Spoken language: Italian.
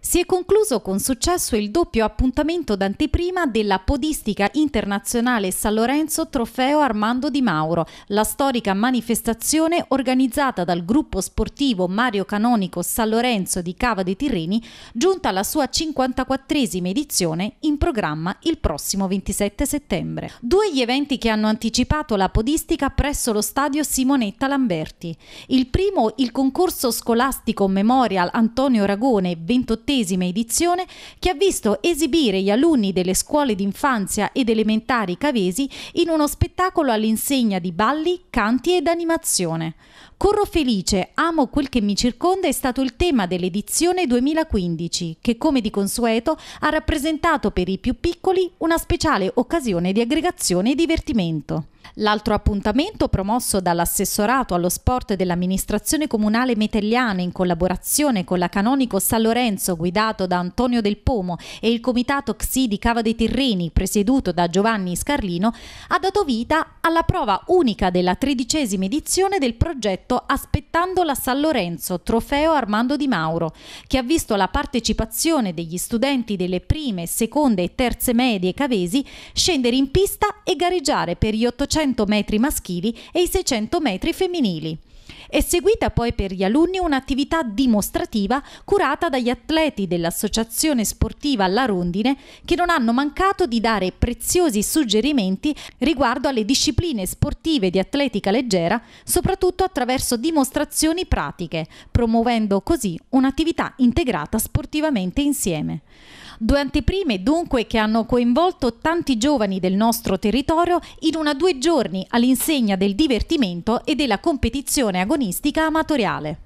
Si è concluso con successo il doppio appuntamento d'anteprima della Podistica Internazionale San Lorenzo Trofeo Armando Di Mauro, la storica manifestazione organizzata dal gruppo sportivo Mario Canonico San Lorenzo di Cava dei Tirreni, giunta alla sua 54esima edizione in programma il prossimo 27 settembre. Due gli eventi che hanno anticipato la podistica presso lo stadio Simonetta Lamberti. Il primo, il concorso scolastico Memorial Antonio Ragone, 28 48 edizione che ha visto esibire gli alunni delle scuole d'infanzia ed elementari cavesi in uno spettacolo all'insegna di balli, canti ed animazione. Corro felice, amo quel che mi circonda è stato il tema dell'edizione 2015, che come di consueto ha rappresentato per i più piccoli una speciale occasione di aggregazione e divertimento. L'altro appuntamento promosso dall'assessorato allo sport dell'amministrazione comunale metelliana in collaborazione con la Canonico San Lorenzo guidato da Antonio Del Pomo e il comitato XI di Cava dei Tirreni presieduto da Giovanni Scarlino ha dato vita alla prova unica della tredicesima edizione del progetto progetto aspettando la San Lorenzo, trofeo Armando Di Mauro, che ha visto la partecipazione degli studenti delle prime, seconde e terze medie cavesi scendere in pista e gareggiare per gli 800 metri maschili e i 600 metri femminili. È seguita poi per gli alunni un'attività dimostrativa curata dagli atleti dell'Associazione Sportiva La Rondine che non hanno mancato di dare preziosi suggerimenti riguardo alle discipline sportive di atletica leggera, soprattutto attraverso dimostrazioni pratiche, promuovendo così un'attività integrata sportivamente insieme. Due anteprime dunque che hanno coinvolto tanti giovani del nostro territorio in una due giorni all'insegna del divertimento e della competizione agonistica amatoriale.